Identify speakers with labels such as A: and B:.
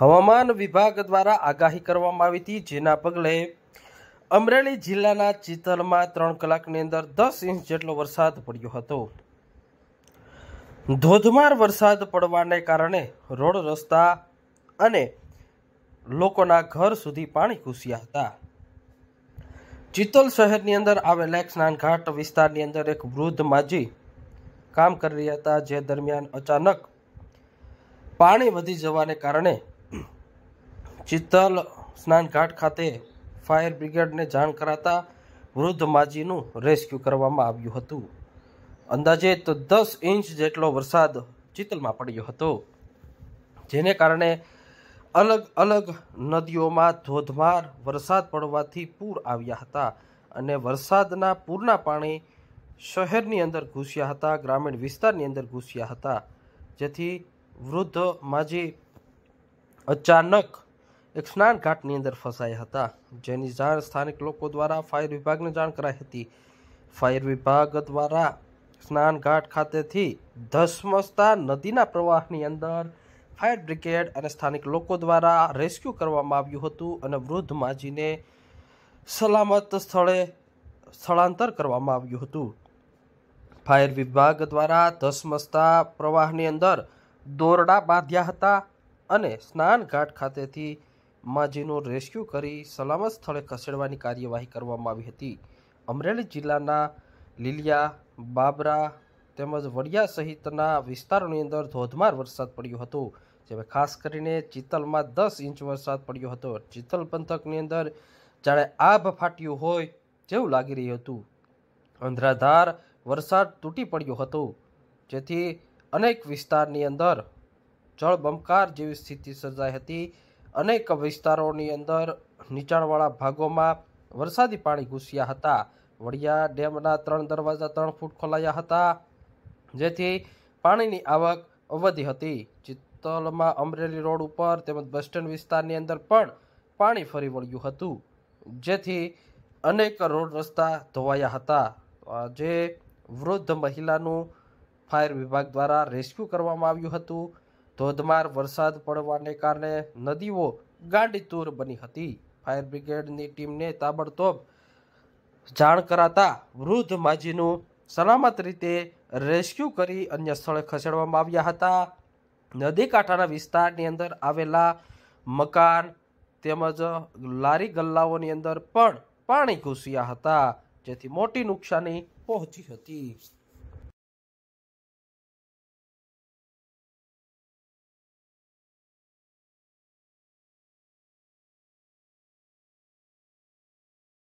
A: હવામાન વિભાગ દ્વારા આગાહી કરવામાં આવી હતી જેના પગલે અમરેલી જિલ્લાના ચિતલમાં ત્રણ કલાકની અંદર દસ ઇંચ જેટલો વરસાદ પડ્યો હતો ધોધમાર વરસાદ પડવાને કારણે રોડ રસ્તા અને લોકોના ઘર સુધી પાણી ઘૂસ્યા હતા ચિત્તોલ શહેરની અંદર આવેલા એક સ્નાનઘાટ વિસ્તારની અંદર એક વૃદ્ધ માજી કામ કરી રહ્યા હતા જે દરમિયાન અચાનક પાણી વધી જવાને કારણે ચિત્તલ સ્નાનઘાટ ખાતે ફાયર બ્રિગેડને જાણ કરાતા વૃદ્ધ માજીનું રેસ્ક્યુ કરવામાં આવ્યું હતું અંદાજે તો દસ ઇંચ જેટલો વરસાદ ચિત્તલમાં પડ્યો હતો જેને કારણે અલગ અલગ નદીઓમાં ધોધમાર વરસાદ પડવાથી પૂર આવ્યા હતા અને વરસાદના પૂરના પાણી શહેરની અંદર ઘૂસ્યા હતા ગ્રામીણ વિસ્તારની અંદર ઘૂસ્યા હતા જેથી વૃદ્ધ માજી અચાનક એક સ્નાન ઘાટની અંદર ફસાયા હતા જેની જાણ સ્થાનિક લોકો દ્વારા ફાયર વિભાગને જાણ કરાઈ હતી ફાયર વિભાગ દ્વારા સ્નાન ઘાટ ખાતેથી ધસમસતા નદીના પ્રવાહની અંદર ફાયર બ્રિગેડ અને સ્થાનિક લોકો દ્વારા રેસ્ક્યુ કરવામાં આવ્યું હતું અને વૃદ્ધ માજીને સલામત સ્થળે સ્થળાંતર કરવામાં આવ્યું હતું ફાયર વિભાગ દ્વારા ધસમસતા પ્રવાહની અંદર દોરડા બાંધ્યા હતા અને સ્નાન ઘાટ ખાતેથી માજીનું રેસ્ક્યુ કરી સલામત સ્થળે ખસેડવાની કાર્યવાહી કરવામાં આવી હતી અમરેલી જિલ્લાના લીલિયા બાબરા તેમજ વડિયા સહિતના વિસ્તારોની અંદર ધોધમાર વરસાદ પડ્યો હતો જેમાં ખાસ કરીને ચિત્તલમાં દસ ઇંચ વરસાદ પડ્યો હતો ચિત્તલ પંથકની અંદર જાણે આભ ફાટ્યું હોય જેવું લાગી રહ્યું હતું અંધરાધાર વરસાદ તૂટી પડ્યો હતો જેથી અનેક વિસ્તારની અંદર જળબંકાર જેવી સ્થિતિ સર્જાઈ હતી અનેક વિસ્તારોની અંદર નીચાણવાળા ભાગોમાં વરસાદી પાણી ઘૂસ્યા હતા વડિયા ડેમના ત્રણ દરવાજા ત્રણ ફૂટ ખોલાયા હતા જેથી પાણીની આવક વધી હતી ચિત્તલમાં અમરેલી રોડ ઉપર તેમજ બસ સ્ટેન્ડ વિસ્તારની અંદર પણ પાણી ફરી વળ્યું હતું જેથી અનેક રોડ રસ્તા ધોવાયા હતા જે વૃદ્ધ મહિલાનું ફાયર વિભાગ દ્વારા રેસ્ક્યુ કરવામાં આવ્યું હતું ધોધમાર વરસાદ પડવાને કારણે નદીઓ ગાંડીતુર બની હતી ફાયર બ્રિગેડની ટીમને તાબડતોબ જાણ કરાતા વૃદ્ધ માજીનું સલામત રીતે રેસ્ક્યુ કરી અન્ય સ્થળે ખસેડવામાં આવ્યા હતા નદી કાંઠાના વિસ્તારની અંદર આવેલા મકાન તેમજ લારી ગલ્લાઓની અંદર પણ પાણી ઘૂસ્યા હતા જેથી મોટી નુકસાની પહોંચી હતી